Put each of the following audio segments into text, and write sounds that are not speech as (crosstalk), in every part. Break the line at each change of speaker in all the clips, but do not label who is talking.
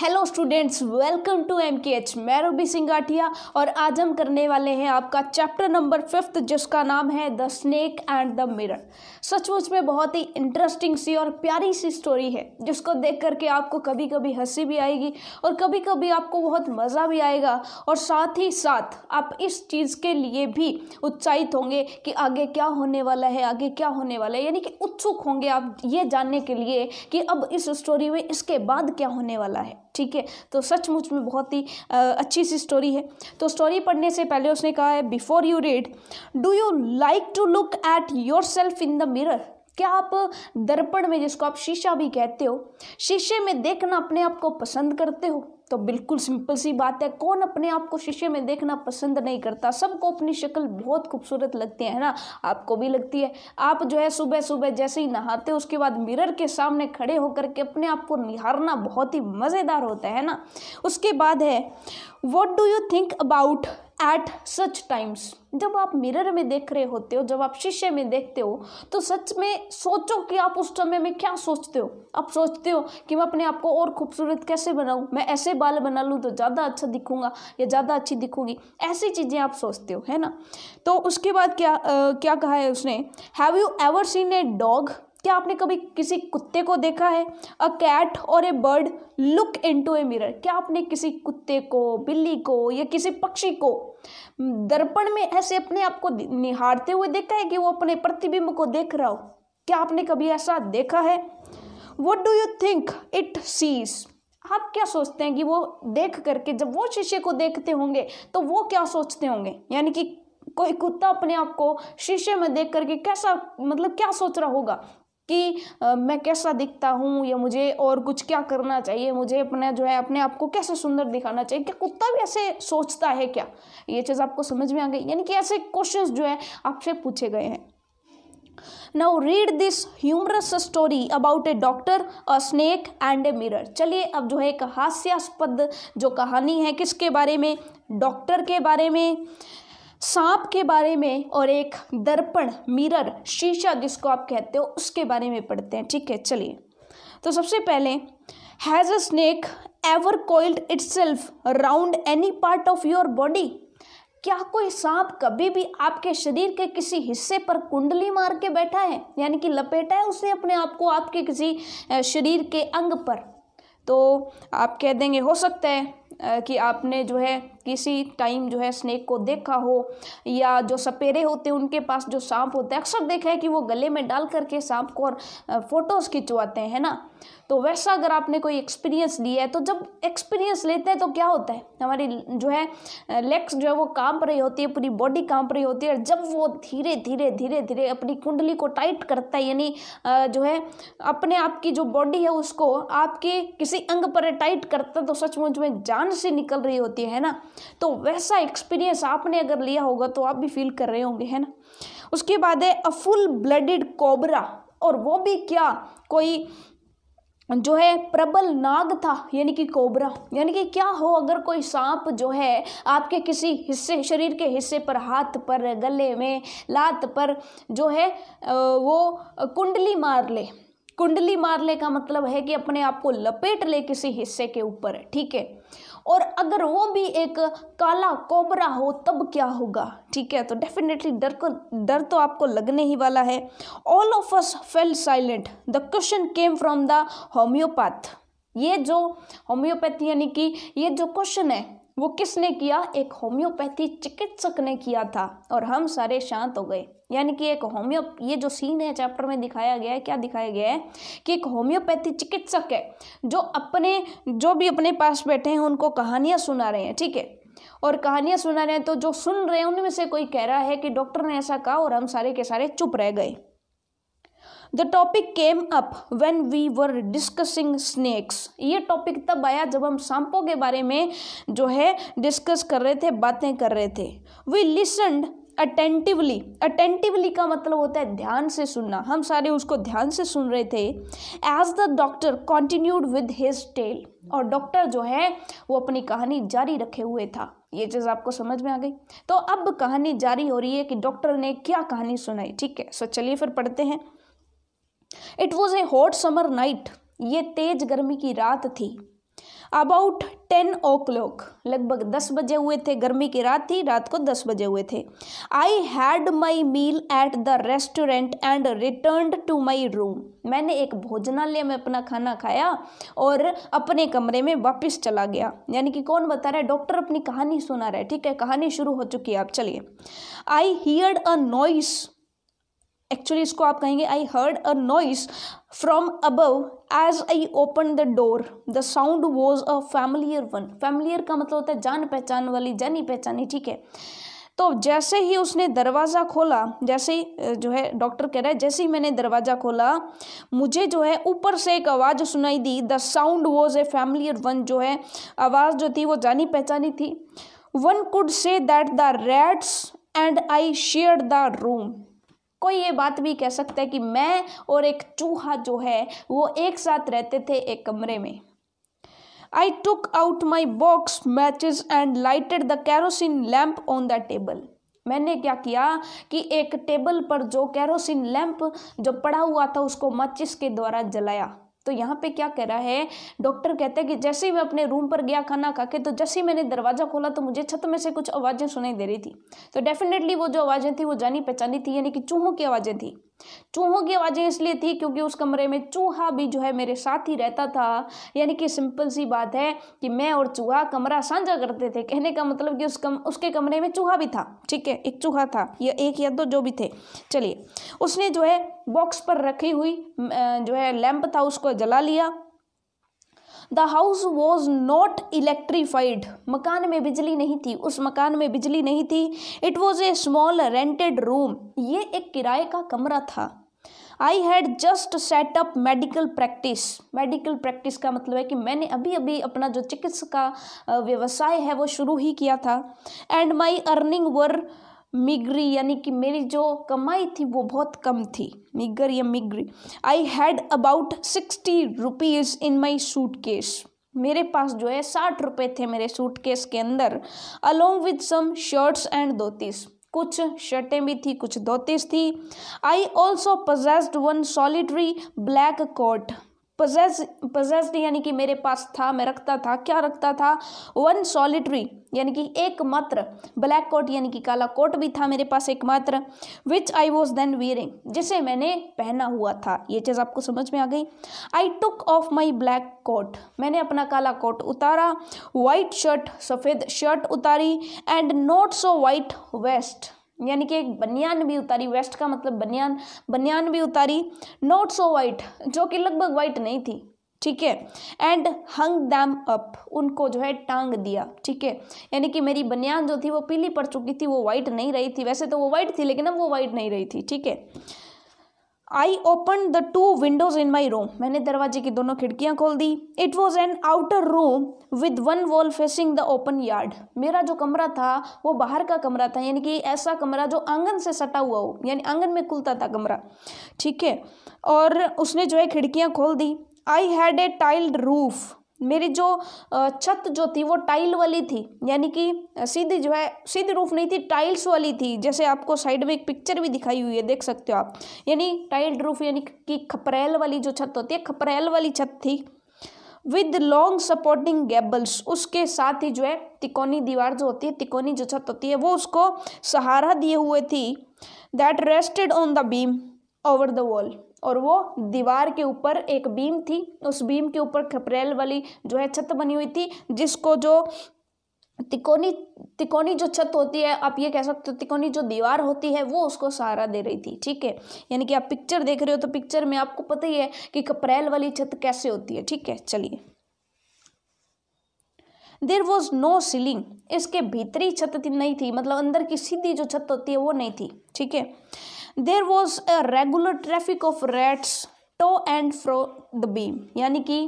Hello students welcome to M K H मैं सिंगाठिया सिंगाटिया और आज हम करने वाले हैं आपका चैप्टर नंबर फिफ्थ जिसका नाम है the snake and the mirror सचमुच में बहुत ही इंटरेस्टिंग सी और प्यारी सी स्टोरी है जिसको देख करके आपको कभी कभी हंसी भी आएगी और कभी कभी आपको बहुत मज़ा भी आएगा और साथ ही साथ आप इस चीज़ के लिए भी उत्साहित होंगे कि आगे क्या होने वाला है आगे क्या होने वाला है यानी कि उत्सुक होंगे आप ये जानने के लिए कि अब इस स्टोरी में इसके बाद क्या होने वाला है ठीक है तो सचमुच में बहुत ही अच्छी सी स्टोरी है तो स्टोरी पढ़ने से पहले उसने कहा है before you read do you like to look at yourself in the mirror क्या आप दर्पण में जिसको आप शीशा भी कहते हो शीशे में देखना अपने आप को पसंद करते हो तो बिल्कुल सिंपल सी बात है कौन अपने आप को शीशे में देखना पसंद नहीं करता सबको अपनी शक्ल बहुत खूबसूरत लगती है ना आपको भी लगती है आप जो है सुबह सुबह जैसे ही नहाते उसके बाद मिरर के सामने खड़े होकर के अपने आप को निहारना बहुत ही मज़ेदार होता है ना उसके बाद है what do you think about at such times जब आप मिरर में देख रहे होते हो जब आप शीशे में देखते हो तो सच में सोचो कि आप उस समय में क्या सोचते हो आप सोचते हो कि मैं अपने आप को और खूबसूरत कैसे बनाऊँ मैं ऐसे बाल बना लूँ तो ज़्यादा अच्छा दिखूँगा या ज़्यादा अच्छी दिखूँगी ऐसी चीज़ें आप सोचते हो है ना तो उसके बाद क्या आ, क्या कहा है उसने have you ever seen a dog क्या आपने कभी किसी कुत्ते को देखा है अ कैट और a bird look into a mirror क्या आपने किसी कुत्ते को बिल्ली को या किसी पक्षी को दर्पण में ऐसे अपने आप को निहारते हुए देखा है कि वो अपने प्रतिबिंब को देख रहा हो क्या आपने कभी ऐसा देखा है what do you think it sees आप क्या सोचते हैं कि वो देख करके जब वो शीशे को देखते होंगे तो वो क्या सोचते होंगे यानी कि कोई कुत्ता अपने आप को शीशे में देख करके कैसा मतलब क्या सोच रहा होगा कि मैं कैसा दिखता हूँ या मुझे और कुछ क्या करना चाहिए मुझे अपना जो है अपने आप को कैसे सुंदर दिखाना चाहिए क्या कुत्ता भी ऐसे सोचता है क्या ये चीज़ आपको समझ में आ गई यानी कि ऐसे क्वेश्चंस जो है आपसे पूछे गए हैं now read this humorous story about a doctor a snake and a mirror चलिए अब जो है एक हास्यास्पद जो कहानी है किसके बारे में डॉक्टर के बारे में सांप के बारे में और एक दर्पण मिरर शीशा जिसको आप कहते हो उसके बारे में पढ़ते हैं ठीक है चलिए तो सबसे पहले has a snake ever coiled self round any part of your body क्या कोई सांप कभी भी आपके शरीर के किसी हिस्से पर कुंडली मार के बैठा है यानी कि लपेटा है उसने अपने आप को आपके किसी शरीर के अंग पर तो आप कह देंगे हो सकता है कि आपने जो है किसी टाइम जो है स्नेक को देखा हो या जो सपेरे होते हैं उनके पास जो सांप होता है अक्सर देखा है कि वो गले में डाल करके सांप को और फ़ोटोज़ खिंचवाते हैं ना तो वैसा अगर आपने कोई एक्सपीरियंस लिया है तो जब एक्सपीरियंस लेते हैं तो क्या होता है हमारी जो है लेग्स जो है वो काँप रही होती है पूरी बॉडी काँप रही होती है और जब वो धीरे धीरे धीरे धीरे अपनी कुंडली को टाइट करता है यानी जो है अपने आप की जो बॉडी है उसको आपके किसी अंग पर टाइट करता तो सचमुच में जान से निकल रही होती है ना तो वैसा एक्सपीरियंस आपने अगर लिया होगा तो आप भी फील कर रहे होंगे है ना उसके बाद है अ फुल ब्लडेड कोबरा और वो भी क्या कोई जो है प्रबल नाग था यानी कि कोबरा यानी कि क्या हो अगर कोई सांप जो है आपके किसी हिस्से शरीर के हिस्से पर हाथ पर गले में लात पर जो है वो कुंडली मार ले कुंडली मारने का मतलब है कि अपने आप को लपेट ले किसी हिस्से के ऊपर ठीक है और अगर वो भी एक काला कोबरा हो तब क्या होगा ठीक है तो डेफिनेटली डर को डर तो आपको लगने ही वाला है all of us fell silent the question came from the homeopath ये जो होम्योपैथी यानी कि ये जो क्वेश्चन है वो किसने किया एक होम्योपैथी चिकित्सक ने किया था और हम सारे शांत हो गए यानी कि एक होम्यो ये जो सीन है चैप्टर में दिखाया गया है क्या दिखाया गया है कि एक होम्योपैथी चिकित्सक है जो अपने जो भी अपने पास बैठे हैं उनको कहानियाँ सुना रहे हैं ठीक है और कहानियाँ सुना रहे हैं तो जो सुन रहे हैं उनमें से कोई कह रहा है कि डॉक्टर ने ऐसा कहा और हम सारे के सारे चुप रह गए the topic came up when we were discussing snakes ये टॉपिक तब आया जब हम सांपों के बारे में जो है डिस्कस कर रहे थे बातें कर रहे थे वी लिसनड अटेंटिवली अटेंटिवली का मतलब होता है ध्यान से सुनना हम सारे उसको ध्यान से सुन रहे थे as the doctor continued with his tale और डॉक्टर जो है वो अपनी कहानी जारी रखे हुए था ये चीज़ आपको समझ में आ गई तो अब कहानी जारी हो रही है कि डॉक्टर ने क्या कहानी सुनाई ठीक है सो चलिए फिर पढ़ते हैं it was a hot summer night ये तेज गर्मी की रात थी अबाउट टेन ओ क्लॉक लगभग दस बजे हुए थे गर्मी की रात थी रात को दस बजे हुए थे I had my meal at the restaurant and return to my room मैंने एक भोजनालय में अपना खाना खाया और अपने कमरे में वापस चला गया यानी कि कौन बता रहा है डॉक्टर अपनी कहानी सुना रहा है ठीक है कहानी शुरू हो चुकी है आप चलिए I heard a noise actually इसको आप कहेंगे I heard a noise from above as I open the door the sound was a familiar one familiar का मतलब होता है जान पहचान वाली जानी पहचानी ठीक है तो जैसे ही उसने दरवाज़ा खोला जैसे ही जो है डॉक्टर कह रहा है जैसे ही मैंने दरवाज़ा खोला मुझे जो है ऊपर से एक आवाज़ सुनाई दी the sound was a familiar one जो है आवाज़ जो थी वो जानी पहचानी थी one could say that the rats and I share the room कोई ये बात भी कह सकता है कि मैं और एक चूहा जो है वो एक साथ रहते थे एक कमरे में I took out my box matches and lighted the kerosene lamp on the table मैंने क्या किया कि एक टेबल पर जो कैरोसिन लैंप जो पड़ा हुआ था उसको मचिस के द्वारा जलाया तो यहाँ पे क्या कह रहा है डॉक्टर कहते हैं कि जैसे ही मैं अपने रूम पर गया खाना खा के तो जैसे ही मैंने दरवाज़ा खोला तो मुझे छत में से कुछ आवाज़ें सुनाई दे रही थी तो डेफिनेटली वो जो आवाज़ें थी वो जानी पहचानी थी यानी कि चूहों की आवाज़ें थी चूहों की आवाज़ें इसलिए थी क्योंकि उस कमरे में चूहा भी जो है मेरे साथ ही रहता था यानी कि सिंपल सी बात है कि मैं और चूहा कमरा साझा करते थे कहने का मतलब कि उस कम उसके कमरे में चूहा भी था ठीक है एक चूहा था या एक या दो जो भी थे चलिए उसने जो है बॉक्स पर रखी हुई जो है लैंप था उसको जला लिया the house was not electrified मकान में बिजली नहीं थी उस मकान में बिजली नहीं थी it was a small rented room ये एक किराए का कमरा था I had just set up medical practice medical practice का मतलब है कि मैंने अभी अभी अपना जो चिकित्सा का व्यवसाय है वो शुरू ही किया था एंड माई अर्निंग वर मिगरी यानी कि मेरी जो कमाई थी वो बहुत कम थी मिगर या meagre I had about sixty rupees in my suitcase मेरे पास जो है साठ रुपये थे मेरे सूट केस के अंदर along with some shirts and dhotis कुछ शर्टें भी थी कुछ धोतीस थी I also possessed one solitary black coat possess possessed यानी कि मेरे पास था मैं रखता था क्या रखता था वन सॉलिटरी यानी कि एकमात्र ब्लैक कोट यानी कि काला कोट भी था मेरे पास एकमात्र which I was then wearing जिसे मैंने पहना हुआ था ये चीज़ आपको समझ में आ गई I took off my black coat मैंने अपना काला कोट उतारा वाइट शर्ट सफ़ेद शर्ट उतारी and not so white vest यानी कि एक बनियान भी उतारी वेस्ट का मतलब बनियान बनियान भी उतारी नॉट सो वाइट जो कि लगभग वाइट नहीं थी ठीक है एंड हंग दैम अप उनको जो है टांग दिया ठीक है यानी कि मेरी बनियान जो थी वो पीली पड़ चुकी थी वो वाइट नहीं रही थी वैसे तो वो वाइट थी लेकिन अब वो वाइट नहीं रही थी ठीक है I open the two windows in my room मैंने दरवाजे की दोनों खिड़कियाँ खोल दी it was an outer room with one wall facing the open yard मेरा जो कमरा था वो बाहर का कमरा था यानी कि ऐसा कमरा जो आंगन से सटा हुआ हो यानी आंगन में खुलता था कमरा ठीक है और उसने जो है खिड़कियाँ खोल दी I had a tiled roof मेरी जो छत जो थी वो टाइल वाली थी यानी कि सीधी जो है सीधी रूफ नहीं थी टाइल्स वाली थी जैसे आपको साइड में एक पिक्चर भी दिखाई हुई है देख सकते हो आप यानी टाइल्ड रूफ यानी कि खपरेल वाली जो छत होती है खपरेल वाली छत थी विद लॉन्ग सपोर्टिंग गैबल्स उसके साथ ही जो है तिकोनी दीवार जो होती है तिकोनी जो छत होती है वो उसको सहारा दिए हुए थी that rested on the beam over the wall और वो दीवार के ऊपर एक बीम थी उस बीम के ऊपर खपरेल वाली जो है छत बनी हुई थी जिसको जो तिकोनी तिकोनी जो छत होती है आप ये कह सकते हो तिकोनी जो दीवार होती है वो उसको सहारा दे रही थी ठीक है यानी कि आप पिक्चर देख रहे हो तो पिक्चर में आपको पता ही है कि कपरेल वाली छत कैसे होती है ठीक है चलिए देर वॉज नो सीलिंग इसके भीतरी छत नहीं थी मतलब अंदर की सीधी जो छत होती है वो नहीं थी ठीक है there was a regular traffic of rats to and fro the beam यानी कि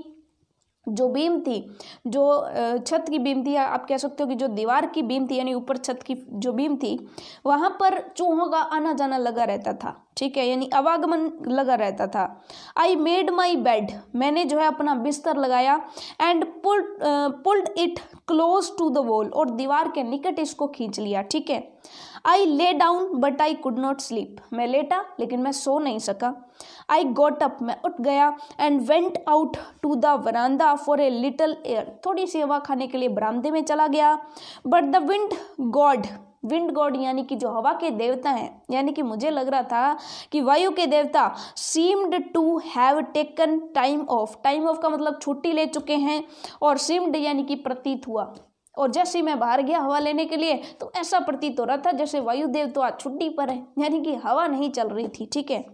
जो बीम थी जो छत की बीम थी आप कह सकते हो कि जो दीवार की बीम थी यानी ऊपर छत की जो बीम थी वहाँ पर चूहों का आना जाना लगा रहता था ठीक है यानी आवागमन लगा रहता था आई मेड माई बेड मैंने जो है अपना बिस्तर लगाया and pulled pulled it close to the wall और दीवार के निकट इसको खींच लिया ठीक है I lay down but I could not sleep मैं लेटा लेकिन मैं सो नहीं सका आई गोट अप मैं उठ गया and went out to the veranda for a little air थोड़ी सी हवा खाने के लिए बरामदे में चला गया but the wind god wind god यानी कि जो हवा के देवता हैं यानी कि मुझे लग रहा था कि वायु के देवता seemed to have taken time off time off का मतलब छुट्टी ले चुके हैं और सीम्ड यानी कि प्रतीत हुआ और जैसे मैं बाहर गया हवा लेने के लिए तो ऐसा प्रतीत हो रहा था जैसे वायुदेव तो आज छुट्टी पर है यानी कि हवा नहीं चल रही थी ठीक है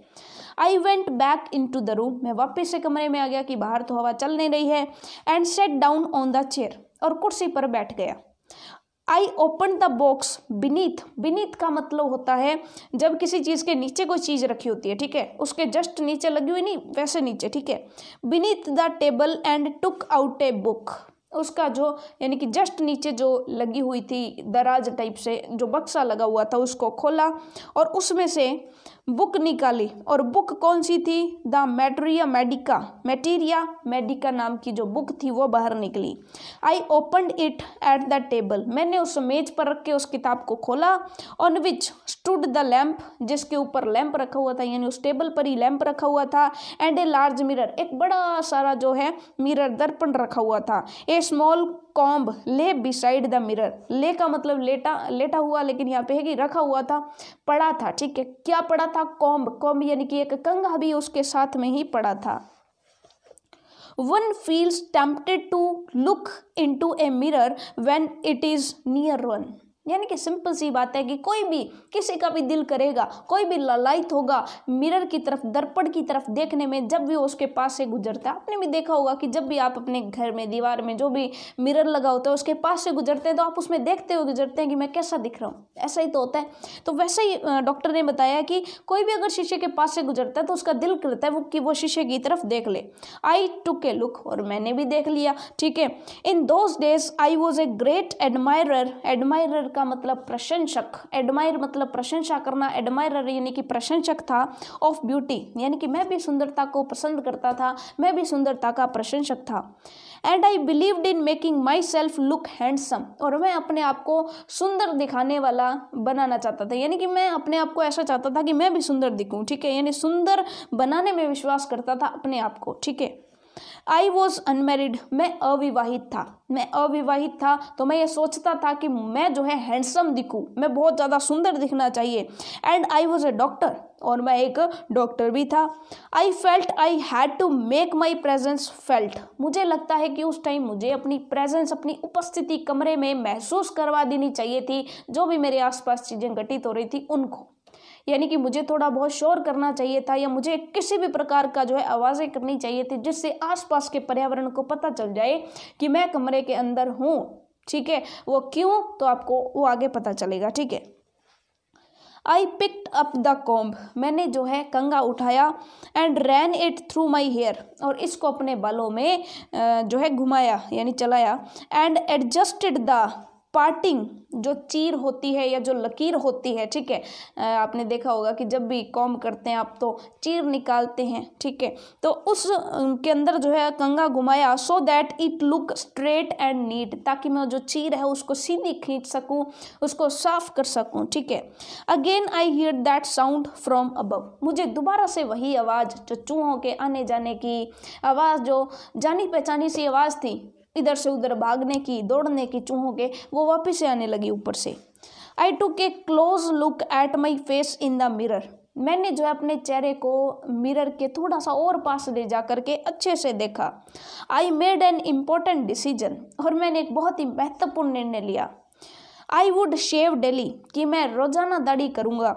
I went back into the room मैं वापस से कमरे में आ गया कि बाहर तो हवा चल नहीं रही है and sat down on the chair और कुर्सी पर बैठ गया I open the box beneath beneath का मतलब होता है जब किसी चीज़ के नीचे कोई चीज़ रखी होती है ठीक है उसके जस्ट नीचे लगी हुई नहीं वैसे नीचे ठीक है beneath the table and took out a book उसका जो यानी कि जस्ट नीचे जो लगी हुई थी दराज टाइप से जो बक्सा लगा हुआ था उसको खोला और उसमें से बुक निकाली और बुक कौन सी थी the materia medica materia medica नाम की जो बुक थी वो बाहर निकली I open it at the table मैंने उस मेज पर रख के उस किताब को खोला on which stood the lamp जिसके ऊपर लैम्प रखा हुआ था यानी उस टेबल पर ही लैम्प रखा हुआ था एंड ए लार्ज मिरर एक बड़ा सारा जो है मिरर दर्पण रखा हुआ था a small comb lay beside the mirror lay का मतलब लेटा लेटा हुआ लेकिन यहाँ पे है कि रखा हुआ था पड़ा था ठीक है क्या पड़ा था कॉम्ब कॉम्ब यानी कि एक कंगा भी उसके साथ में ही पड़ा था one feels tempted to look into a mirror when it is near one यानी कि सिंपल सी बात है कि कोई भी किसी का भी दिल करेगा कोई भी ललायत होगा मिरर की तरफ दर्पण की तरफ देखने में जब भी वो उसके पास से गुजरता है आपने भी देखा होगा कि जब भी आप अपने घर में दीवार में जो भी मिरर लगा होता है उसके पास से गुजरते हैं तो आप उसमें देखते हुए गुजरते हैं कि मैं कैसा दिख रहा हूँ ऐसा ही तो होता है तो वैसे ही डॉक्टर ने बताया कि कोई भी अगर शीशे के पास से गुजरता है तो उसका दिल करता है वो कि वो शीशे की तरफ देख ले आई टुक ए लुक और मैंने भी देख लिया ठीक है in those days I was a great admire admire का मतलब प्रशंसक एडमायर मतलब प्रशंसा करना एडमायर यानी कि प्रशंसक था ऑफ ब्यूटी यानी कि मैं भी सुंदरता को पसंद करता था मैं भी सुंदरता का प्रशंसक था and I believed in making myself look handsome और मैं अपने आप को सुंदर दिखाने वाला बनाना चाहता था यानी कि मैं अपने आप को ऐसा चाहता था कि मैं भी सुंदर दिखूँ ठीक है यानी सुंदर बनाने में विश्वास करता था अपने आप को ठीक है आई वॉज अनमेरिड मैं अविवाहित था मैं अविवाहित था तो मैं ये सोचता था कि मैं जो है हैंडसम दिखूँ मैं बहुत ज़्यादा सुंदर दिखना चाहिए and I was a doctor और मैं एक डॉक्टर भी था I felt I had to make my presence felt मुझे लगता है कि उस टाइम मुझे अपनी प्रेजेंस अपनी उपस्थिति कमरे में महसूस करवा देनी चाहिए थी जो भी मेरे आसपास चीज़ें घटित हो रही थी उनको यानी कि मुझे थोड़ा बहुत शोर करना चाहिए था या मुझे किसी भी प्रकार का जो है आवाज़ें करनी चाहिए थी जिससे आसपास के पर्यावरण को पता चल जाए कि मैं कमरे के अंदर हूँ ठीक है वो क्यों तो आपको वो आगे पता चलेगा ठीक है I picked up the comb मैंने जो है कंगा उठाया and ran it through my hair और इसको अपने बालों में जो है घुमाया यानी चलाया एंड एडजस्टेड द पार्टिंग जो चीर होती है या जो लकीर होती है ठीक है आपने देखा होगा कि जब भी कॉम करते हैं आप तो चीर निकालते हैं ठीक है तो उस के अंदर जो है कंगा घुमाया so that it look straight and neat ताकि मैं जो चीर है उसको सीधी खींच सकूँ उसको साफ कर सकूँ ठीक है again I hear that sound from above मुझे दोबारा से वही आवाज़ जो चूहों के आने जाने की आवाज़ जो जानी पहचानी सी आवाज़ थी इधर से उधर भागने की दौड़ने की चूहों के वो वापस से आने लगी ऊपर से I took close look at my face in the mirror मैंने जो है अपने चेहरे को मिरर के थोड़ा सा और पास ले जा के अच्छे से देखा I made an important decision और मैंने एक बहुत ही महत्वपूर्ण निर्णय लिया आई वुड शेव डेली कि मैं रोजाना दाढ़ी करूँगा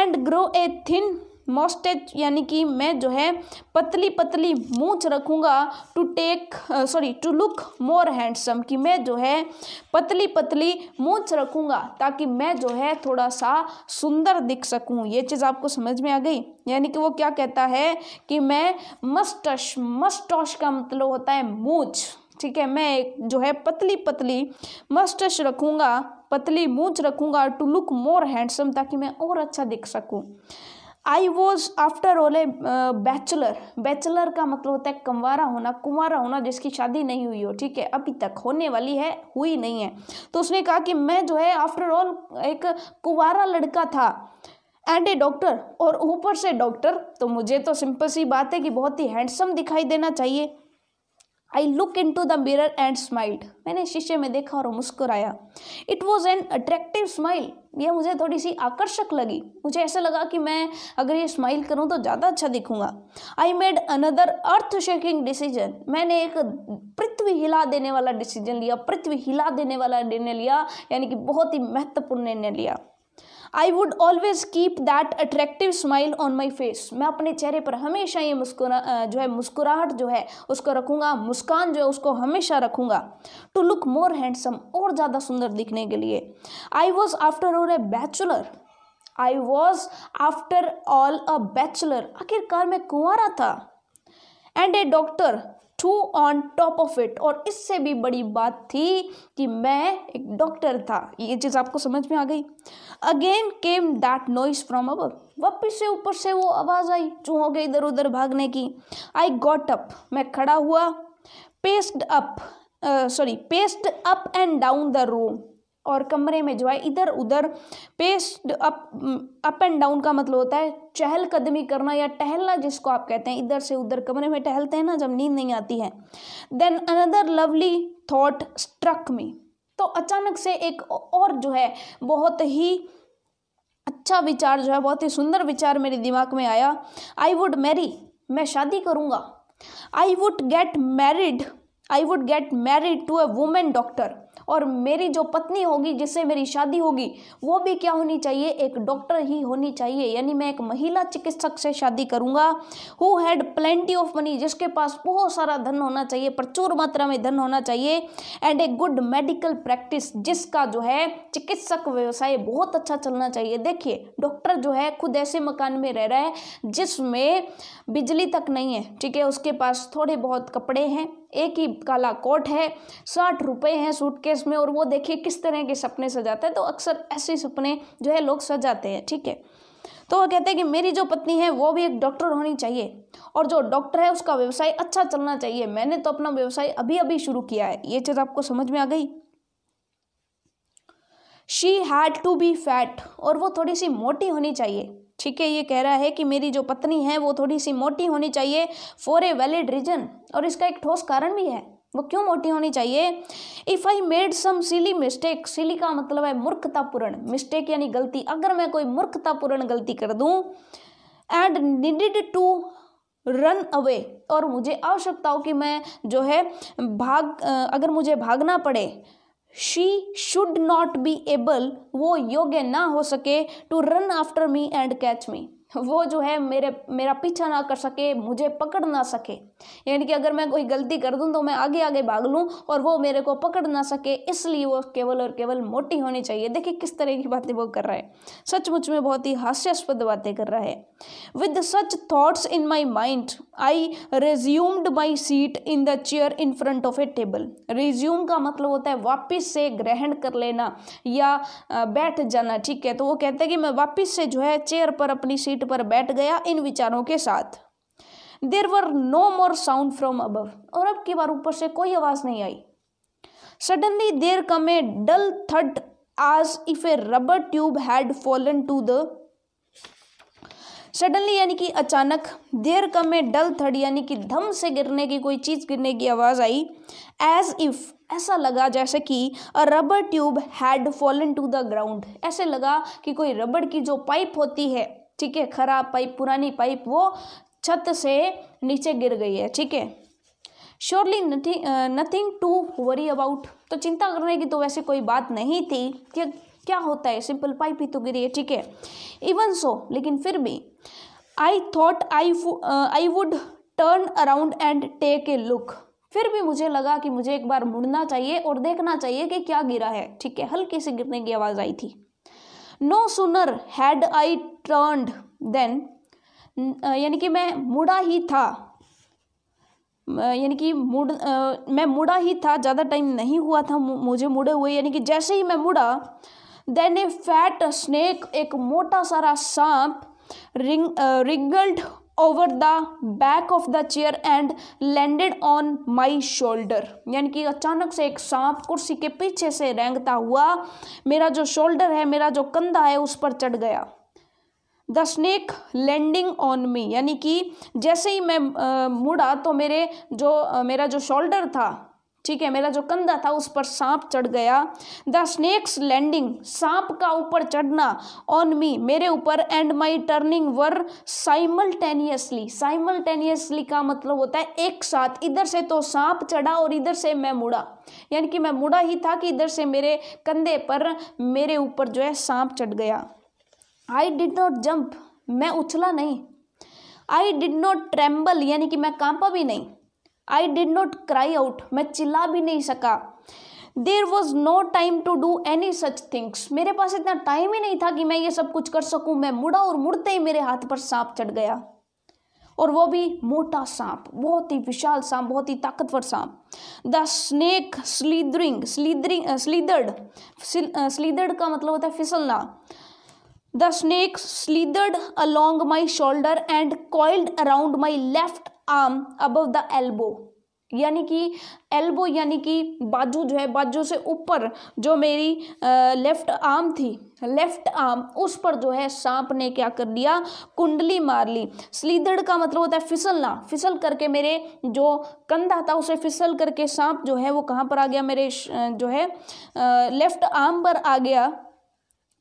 and grow a thin moustache यानी कि मैं जो है पतली पतली मूछ रखूँगा to take sorry to look more handsome कि मैं जो है पतली पतली मूछ रखूँगा ताकि मैं जो है थोड़ा सा सुंदर दिख सकूँ ये चीज़ आपको समझ में आ गई यानी कि वो क्या कहता है कि मैं मस्टश मस्टॉश का मतलब होता है मूछ ठीक है मैं एक जो है पतली पतली मस्टश रखूँगा पतली मूछ रखूँगा टू लुक मोर हैंडसम ताकि मैं और अच्छा दिख सकूँ I was after all a bachelor bachelor का मतलब होता है कंवारा होना कुंवारा होना जिसकी शादी नहीं हुई हो ठीक है अभी तक होने वाली है हुई नहीं है तो उसने कहा कि मैं जो है आफ्टर ऑल एक कुंवारा लड़का था एंड ए डॉक्टर और ऊपर से डॉक्टर तो मुझे तो सिंपल सी बात है कि बहुत ही हैंडसम दिखाई देना चाहिए I look into the mirror and smiled मैंने शीशे में देखा और मुस्कुराया it was an attractive smile यह मुझे थोड़ी सी आकर्षक लगी मुझे ऐसा लगा कि मैं अगर ये स्माइल करूँ तो ज़्यादा अच्छा दिखूँगा I made another earth shaking decision मैंने एक पृथ्वी हिला देने वाला डिसीजन लिया पृथ्वी हिला देने वाला निर्णय लिया यानी कि बहुत ही महत्वपूर्ण निर्णय लिया I would always keep that attractive smile on my face मैं अपने चेहरे पर हमेशा ये मुस्कुरा जो है मुस्कुराहट जो है उसको रखूँगा मुस्कान जो है उसको हमेशा रखूँगा टू लुक मोर हैंडसम और ज़्यादा सुंदर दिखने के लिए I was after all a bachelor I was after all a bachelor आखिरकार मैं कुंवारा था and a doctor too on top of it और इससे भी बड़ी बात थी कि मैं एक डॉक्टर था ये चीज़ आपको समझ में आ गई again came that noise from above वापिस से ऊपर से वो आवाज़ आई चूहों के इधर उधर भागने की आई गॉट अप मैं खड़ा हुआ paced up sorry paced up and down the room और कमरे में जो है इधर उधर paced up up and down का मतलब होता है चहलकदमी करना या टहलना जिसको आप कहते हैं इधर से उधर कमरे में टहलते हैं ना जब नींद नहीं आती है then another lovely thought struck me तो अचानक से एक और जो है बहुत ही अच्छा विचार जो है बहुत ही सुंदर विचार मेरे दिमाग में आया आई वुड मैरी मैं शादी करूँगा I would get married I would get married to a women doctor और मेरी जो पत्नी होगी जिससे मेरी शादी होगी वो भी क्या होनी चाहिए एक डॉक्टर ही होनी चाहिए यानी मैं एक महिला चिकित्सक से शादी करूँगा who had plenty of money जिसके पास बहुत सारा धन होना चाहिए प्रचुर मात्रा में धन होना चाहिए and a good medical practice जिसका जो है चिकित्सक व्यवसाय बहुत अच्छा चलना चाहिए देखिए डॉक्टर जो है खुद ऐसे मकान में रह रहा है जिसमें बिजली तक नहीं है ठीक है उसके पास थोड़े बहुत कपड़े हैं एक ही काला कोट है साठ रुपए हैं सूटकेस में और वो देखिए किस तरह के सपने सजाते हैं तो अक्सर ऐसे सपने जो है लोग सजाते हैं ठीक है तो वह कहते हैं कि मेरी जो पत्नी है वो भी एक डॉक्टर होनी चाहिए और जो डॉक्टर है उसका व्यवसाय अच्छा चलना चाहिए मैंने तो अपना व्यवसाय अभी अभी शुरू किया है ये चीज़ आपको समझ में आ गई she had to be fat और वो थोड़ी सी मोटी होनी चाहिए ठीक है ये कह रहा है कि मेरी जो पत्नी है वो थोड़ी सी मोटी होनी चाहिए फॉर ए वैलिड रीजन और इसका एक ठोस कारण भी है वो क्यों मोटी होनी चाहिए if I made some silly mistake silly का मतलब है मूर्खतापूर्ण मिस्टेक यानी गलती अगर मैं कोई मूर्खतापूर्ण गलती कर दूँ and needed to run away और मुझे आवश्यकता हो कि मैं जो है भाग अगर मुझे भागना पड़े she should not be able वो योग्य ना हो सके to run after me and catch me वो जो है मेरे मेरा पीछा ना कर सके मुझे पकड़ ना सके यानी कि अगर मैं कोई गलती कर दूं तो मैं आगे आगे भाग लूँ और वो मेरे को पकड़ ना सके इसलिए वो केवल और केवल मोटी होनी चाहिए देखिए किस तरह की बातें वो कर रहा है सचमुच में बहुत ही हास्यास्पद बातें कर रहा है with such thoughts in my mind I resumed my seat in the chair in front of a table resume का मतलब होता है वापिस से ग्रहण कर लेना या बैठ जाना ठीक है तो वो कहते हैं कि मैं वापस से जो है चेयर पर अपनी सीट सीट पर बैठ गया इन विचारों के साथ there were no more sound from above और अब की बार ऊपर से कोई आवाज़ नहीं आई suddenly there came a dull thud as if a rubber tube had fallen to the suddenly यानी कि अचानक देर कम ए डल थड यानी कि धम से गिरने की कोई चीज़ गिरने की आवाज़ आई एज इफ़ ऐसा लगा जैसे कि a rubber tube had fallen to the ground ऐसे लगा कि कोई रबड़ की जो पाइप होती है ठीक है खराब पाइप पुरानी पाइप वो छत से नीचे गिर गई है ठीक है surely nothing nothing to worry about तो चिंता करने की तो वैसे कोई बात नहीं थी कि क्या होता है सिंपल पाइप ही तो गिरी है ठीक है इवन सो लेकिन फिर भी I thought I I would turn around and take a look फिर भी मुझे लगा कि मुझे एक बार मुड़ना चाहिए और देखना चाहिए कि क्या गिरा है ठीक है हल्की से गिरने की आवाज़ आई थी no sooner had I turned then यानी कि मैं मुड़ा ही था यानी कि मुड़ uh, मैं मुड़ा ही था ज़्यादा टाइम नहीं हुआ था मुझे मुड़े हुए यानी कि जैसे ही मैं मुड़ा देन ए फैट स्नेक एक मोटा सारा सांप ring wriggled uh, over the back of the chair and landed on my shoulder यानी कि अचानक से एक सांप कुर्सी के पीछे से रेंगता हुआ मेरा जो शोल्डर है मेरा जो कंधा है उस पर चढ़ गया the snake landing on me यानी कि जैसे ही मैं मुड़ा तो मेरे जो मेरा जो शोल्डर था ठीक है मेरा जो कंधा था उस पर सांप चढ़ गया द स्नेक्स लैंडिंग सांप का ऊपर चढ़ना ऑन मी मेरे ऊपर and my turning were simultaneously simultaneously का मतलब होता है एक साथ इधर से तो सांप चढ़ा और इधर से मैं मुड़ा यानी कि मैं मुड़ा ही था कि इधर से मेरे कंधे पर मेरे ऊपर जो है सांप चढ़ गया आई डिड नॉट जम्प मैं उछला नहीं आई डिड नॉट ट्रेम्बल यानी कि मैं कांपा भी नहीं I did not cry out मैं चिल्ला भी नहीं सका there was no time to do any such things मेरे पास इतना टाइम ही नहीं था कि मैं ये सब कुछ कर सकूं मैं मुड़ा और मुड़ते ही मेरे हाथ पर सांप चढ़ गया और वो भी मोटा सांप बहुत ही विशाल सांप बहुत ही ताकतवर सांप द स्नेक स्लीदरिंग स्लीदरिंग स्लीदर्ड स्लीदर्ड का मतलब होता है फिसलना the snake slithered along my shoulder and coiled around my left arm above the elbow यानी कि एल्बो यानी कि बाजू जो है बाजू से ऊपर जो मेरी लेफ्ट आर्म थी लेफ्ट आर्म उस पर जो है सांप ने क्या कर लिया कुंडली मार ली स्लीदड़ का मतलब होता है फिसलना फिसल करके मेरे जो कंधा था उसे फिसल करके सांप जो है वो कहाँ पर आ गया मेरे जो है लेफ्ट आर्म पर आ गया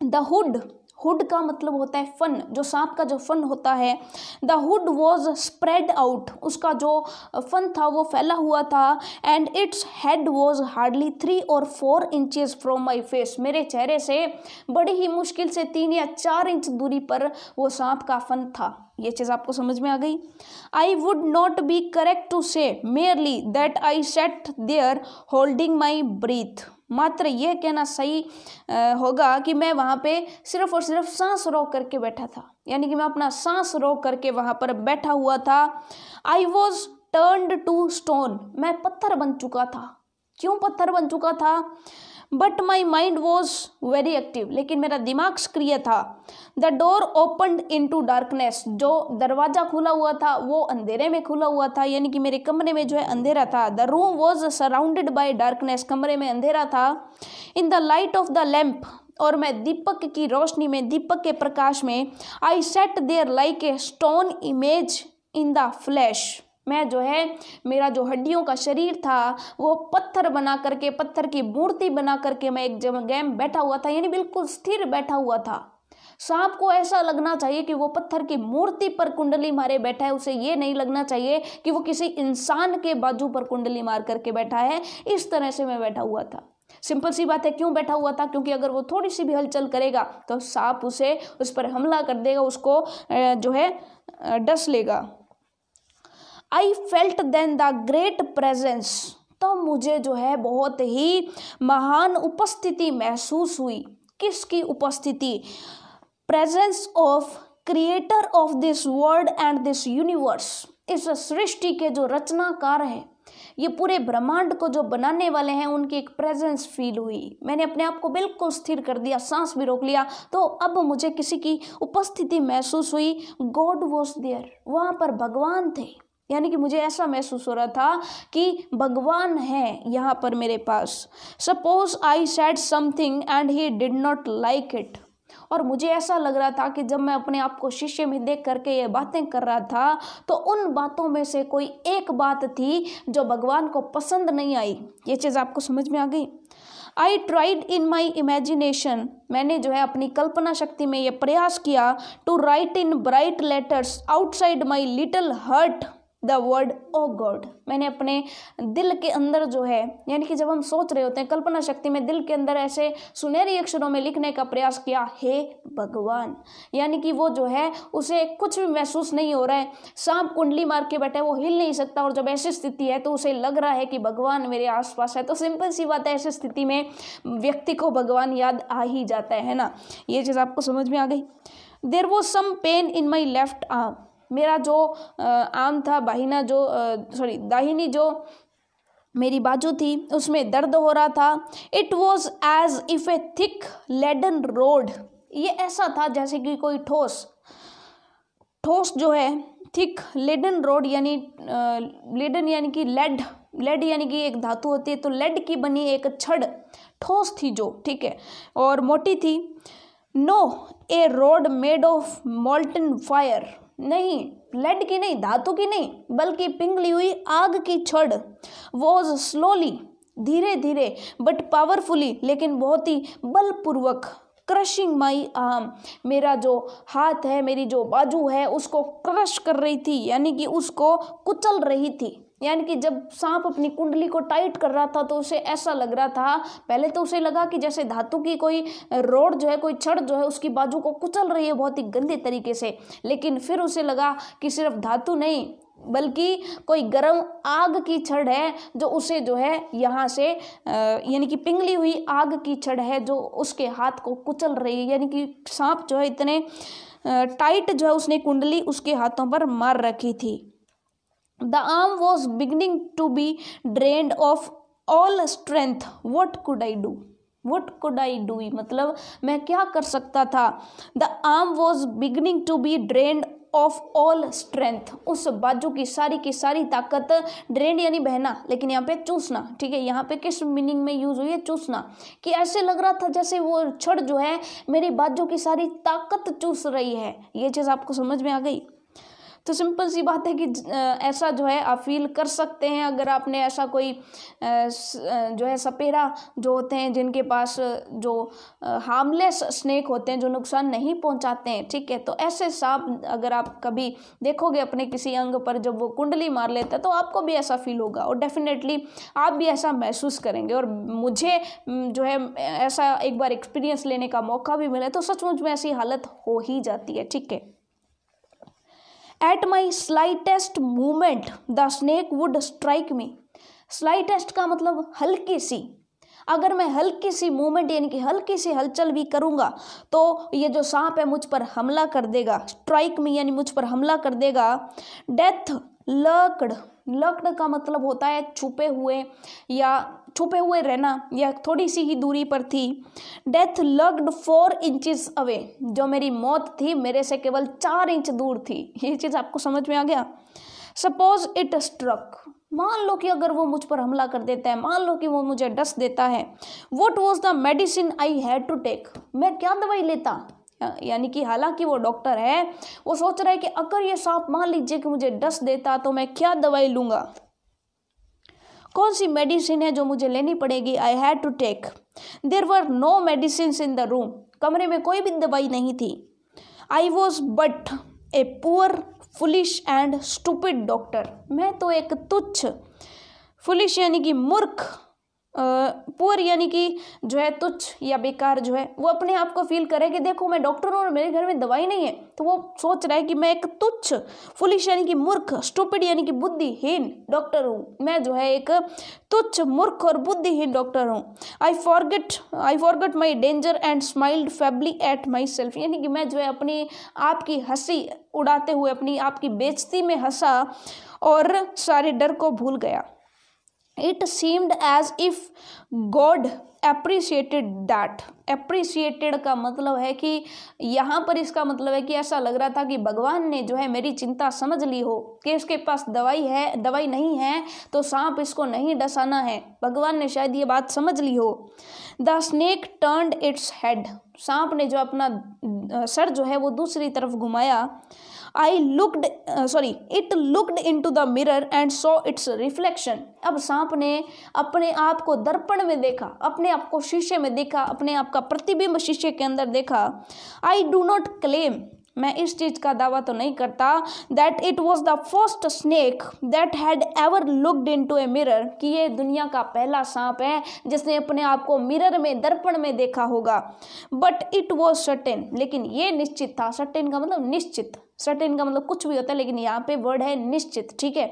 द हुड हुड का मतलब होता है फन जो सांप का जो फन होता है the hood was spread out उसका जो फन था वो फैला हुआ था and its head was hardly three और four inches from my face मेरे चेहरे से बड़ी ही मुश्किल से तीन या चार इंच दूरी पर वो सांप का फन था ये चीज़ आपको समझ में आ गई I would not be correct to say merely that I sat there holding my breath मात्र यह कहना सही होगा कि मैं वहाँ पे सिर्फ और सिर्फ सांस रोक करके बैठा था यानी कि मैं अपना सांस रोक करके वहाँ पर बैठा हुआ था I was turned to stone मैं पत्थर बन चुका था क्यों पत्थर बन चुका था but my mind was very active लेकिन मेरा दिमाग सक्रिय था the door open into darkness जो दरवाज़ा खुला हुआ था वो अंधेरे में खुला हुआ था यानी कि मेरे कमरे में जो है अंधेरा था the room was surrounded by darkness कमरे में अंधेरा था in the light of the lamp और मैं दीपक की रोशनी में दीपक के प्रकाश में I sat there like a stone image in the flesh मैं जो है मेरा जो हड्डियों का शरीर था वो पत्थर बना करके पत्थर की मूर्ति बना करके मैं एक जगह बैठा हुआ था यानी बिल्कुल स्थिर बैठा हुआ था सांप को ऐसा लगना चाहिए कि वो पत्थर की मूर्ति पर कुंडली मारे बैठा है उसे ये नहीं लगना चाहिए कि वो किसी इंसान के बाजू पर कुंडली मार करके बैठा है इस तरह से मैं बैठा हुआ था सिंपल सी बात है क्यों बैठा हुआ था क्योंकि अगर वो थोड़ी सी भी हलचल करेगा तो सांप उसे उस पर हमला कर देगा उसको जो है डस लेगा I felt then the great presence तो मुझे जो है बहुत ही महान उपस्थिति महसूस हुई किसकी उपस्थिति presence of creator of this world and this universe इस सृष्टि के जो रचनाकार हैं ये पूरे ब्रह्मांड को जो बनाने वाले हैं उनकी एक प्रेजेंस फील हुई मैंने अपने आप को बिल्कुल स्थिर कर दिया सांस भी रोक लिया तो अब मुझे किसी की उपस्थिति महसूस हुई गॉड वॉज देयर वहाँ पर भगवान थे यानी कि मुझे ऐसा महसूस हो रहा था कि भगवान है यहाँ पर मेरे पास suppose I said something and he did not like it और मुझे ऐसा लग रहा था कि जब मैं अपने आप को शिष्य में देख करके ये बातें कर रहा था तो उन बातों में से कोई एक बात थी जो भगवान को पसंद नहीं आई ये चीज़ आपको समझ में आ गई I tried in my imagination मैंने जो है अपनी कल्पना शक्ति में ये प्रयास किया to write in bright letters outside my little heart the word O God मैंने अपने दिल के अंदर जो है यानी कि जब हम सोच रहे होते हैं कल्पना शक्ति में दिल के अंदर ऐसे सुनहरी अक्षरों में लिखने का प्रयास किया हे भगवान यानी कि वो जो है उसे कुछ भी महसूस नहीं हो रहा है सांप कुंडली मार के बैठा है वो हिल नहीं सकता और जब ऐसी स्थिति है तो उसे लग रहा है कि भगवान मेरे आसपास है तो सिंपल सी बात है ऐसी स्थिति में व्यक्ति को भगवान याद आ ही जाता है ना ये चीज़ आपको समझ में आ गई there was some pain in my left arm मेरा जो आम था बाहिना जो सॉरी दाहिनी जो मेरी बाजू थी उसमें दर्द हो रहा था it was as if a thick leaden rod ये ऐसा था जैसे कि कोई ठोस ठोस जो है थिक लेडन रोड यानी लेडन यानी कि लेड लेड यानी कि एक धातु होती है तो लेड की बनी एक छड़ ठोस थी जो ठीक है और मोटी थी no a rod made of molten fire नहीं लेड की नहीं धातु की नहीं बल्कि पिंगली हुई आग की छड़ वॉज स्लोली धीरे धीरे बट पावरफुली लेकिन बहुत ही बलपूर्वक क्रशिंग माई आम मेरा जो हाथ है मेरी जो बाजू है उसको क्रश कर रही थी यानी कि उसको कुचल रही थी यानी कि जब सांप अपनी कुंडली को टाइट कर रहा था तो उसे ऐसा लग रहा था पहले तो उसे लगा कि जैसे धातु की कोई रोड जो है कोई छड़ जो है उसकी बाजू को कुचल रही है बहुत ही गंदे तरीके से लेकिन फिर उसे लगा कि सिर्फ धातु नहीं बल्कि कोई गर्म आग की छड़ है जो उसे जो है यहाँ से यानी कि पिंगली हुई आग की छड़ है जो उसके हाथ को कुचल रही है यानी कि सांप जो है इतने टाइट जो है उसने कुंडली उसके हाथों पर मार रखी थी the arm was beginning to be drained of all strength what could I do what could I do मतलब मैं क्या कर सकता था the arm was beginning to be drained of all strength उस बाजू की सारी की सारी ताकत ड्रेन यानी बहना लेकिन यहाँ पे चूसना ठीक है यहाँ पे किस मीनिंग में यूज हुई है चूसना कि ऐसे लग रहा था जैसे वो छड़ जो है मेरी बाजू की सारी ताकत चूस रही है ये चीज़ आपको समझ में आ गई तो सिंपल सी बात है कि ऐसा जो है आप फील कर सकते हैं अगर आपने ऐसा कोई जो है सपेरा जो होते हैं जिनके पास जो हार्मलेस स्नैक होते हैं जो नुकसान नहीं पहुंचाते हैं ठीक है तो ऐसे सांप अगर आप कभी देखोगे अपने किसी अंग पर जब वो कुंडली मार लेता है तो आपको भी ऐसा फील होगा और डेफिनेटली आप भी ऐसा महसूस करेंगे और मुझे जो है ऐसा एक बार एक्सपीरियंस लेने का मौका भी मिला तो सचमुच में ऐसी हालत हो ही जाती है ठीक है at my slightest movement the snake would strike me slightest का मतलब हल्की सी अगर मैं हल्की सी मूवमेंट यानी कि हल्की सी हलचल भी करूँगा तो ये जो सांप है मुझ पर हमला कर देगा स्ट्राइक में यानी मुझ पर हमला कर देगा डेथ लकड़ लकड़ का मतलब होता है छुपे हुए या छुपे हुए रहना यह थोड़ी सी ही दूरी पर थी death lurked four inches away जो मेरी मौत थी मेरे से केवल चार इंच दूर थी ये चीज़ आपको समझ में आ गया सपोज इट स्ट्रक मान लो कि अगर वो मुझ पर हमला कर देता है मान लो कि वो मुझे डस देता है what was the medicine I had to take मैं क्या दवाई लेता यानी कि हालांकि वो डॉक्टर है वो सोच रहा है कि अगर ये सांप मान लीजिए कि मुझे डस देता तो मैं क्या दवाई लूँगा कौन सी मेडिसिन है जो मुझे लेनी पड़ेगी I had to take there were no medicine in the room कमरे में कोई भी दवाई नहीं थी I was but a poor foolish and stupid doctor मैं तो एक तुच्छ फुलिश यानी कि मूर्ख पुअर यानी कि जो है तुच्छ या बेकार जो है वो अपने आप को फील करे कि देखो मैं डॉक्टर हूँ और मेरे घर में दवाई नहीं है तो वो सोच रहा है कि मैं एक तुच्छ फुलिश यानी कि मूर्ख स्टूपिड यानी कि बुद्धिहीन डॉक्टर हूँ मैं जो है एक तुच्छ मूर्ख और बुद्धिहीन डॉक्टर हूँ I forget I forget my danger and smiled feebly at myself यानी कि मैं जो है अपनी आपकी हंसी उड़ाते हुए अपनी आपकी बेजती में हंसा और सारे डर को भूल गया it seemed as if God appreciated that appreciated का मतलब है कि यहाँ पर इसका मतलब है कि ऐसा लग रहा था कि भगवान ने जो है मेरी चिंता समझ ली हो कि इसके पास दवाई है दवाई नहीं है तो सांप इसको नहीं डसाना है भगवान ने शायद ये बात समझ ली हो the snake turned its head सांप ने जो अपना सर जो है वो दूसरी तरफ घुमाया I looked sorry it looked into the mirror and saw its reflection अब सांप ने अपने आप को दर्पण में देखा अपने आप को शीशे में देखा अपने आप का प्रतिबिंब शीशे के अंदर देखा आई डू नॉट क्लेम मैं इस चीज़ का दावा तो नहीं करता that it was the first snake that had ever looked into a mirror कि ये दुनिया का पहला सांप है जिसने अपने आप को मिरर में दर्पण में देखा होगा बट इट वॉज सटेन लेकिन ये निश्चित था सटेन का मतलब निश्चित सर्टेन का मतलब कुछ भी होता है लेकिन यहाँ पे वर्ड है निश्चित ठीक है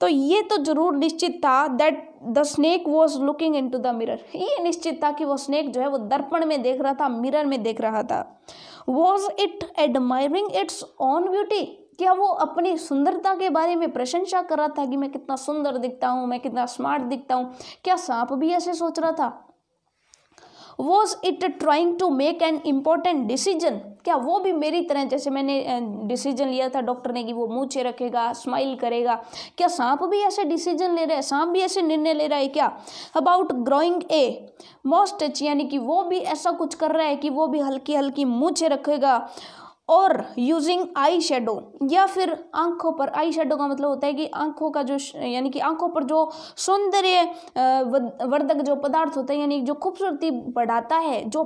तो ये तो जरूर निश्चित था that the snake was looking into the mirror ये निश्चित था कि वो स्नेक जो है वो दर्पण में देख रहा था मिरर में देख रहा था was it admiring its own beauty क्या वो अपनी सुंदरता के बारे में प्रशंसा कर रहा था कि मैं कितना सुंदर दिखता हूँ मैं कितना स्मार्ट दिखता हूँ क्या सांप भी ऐसे सोच रहा था was it trying to make an important decision क्या वो भी मेरी तरह जैसे मैंने डिसीजन लिया था डॉक्टर ने कि वो मूछे रखेगा स्माइल करेगा क्या सांप भी ऐसे डिसीजन ले रहा है सांप भी ऐसे निर्णय ले रहा है क्या अबाउट ग्रोइंग ए मोस्ट यानी कि वो भी ऐसा कुछ कर रहा है कि वो भी हल्की हल्की मूछे रखेगा और यूजिंग आई शेडो या फिर आंखों पर आई शेडो का मतलब होता है कि आंखों का जो यानी कि आंखों पर जो सौंदर्य वर्धक जो पदार्थ होता है यानी जो खूबसूरती बढ़ाता है जो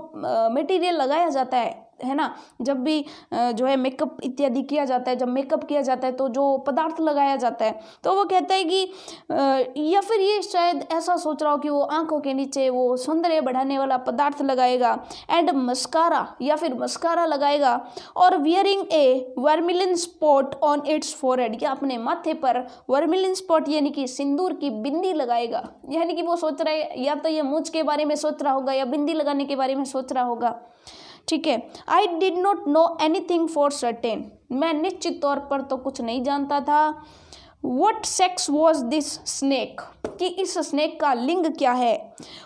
मटेरियल लगाया जाता है है ना जब भी जो है मेकअप इत्यादि किया जाता है जब मेकअप किया जाता है तो जो पदार्थ लगाया जाता है तो वो कहता है कि या फिर ये शायद ऐसा सोच रहा हो कि वो आंखों के नीचे वो सौंदर्य बढ़ाने वाला पदार्थ लगाएगा एंड मस्कारा या फिर मस्कारा लगाएगा और wearing a vermilion spot on its forehead या अपने माथे पर वर्मिलिन स्पॉट यानी कि सिंदूर की बिंदी लगाएगा यानी कि वो सोच रहा है या तो ये मूछ के बारे में सोच रहा होगा या बिंदी लगाने के बारे में सोच रहा होगा ठीक है I did not know anything for certain मैं निश्चित तौर पर तो कुछ नहीं जानता था what sex was this snake कि इस स्नेक का लिंग क्या है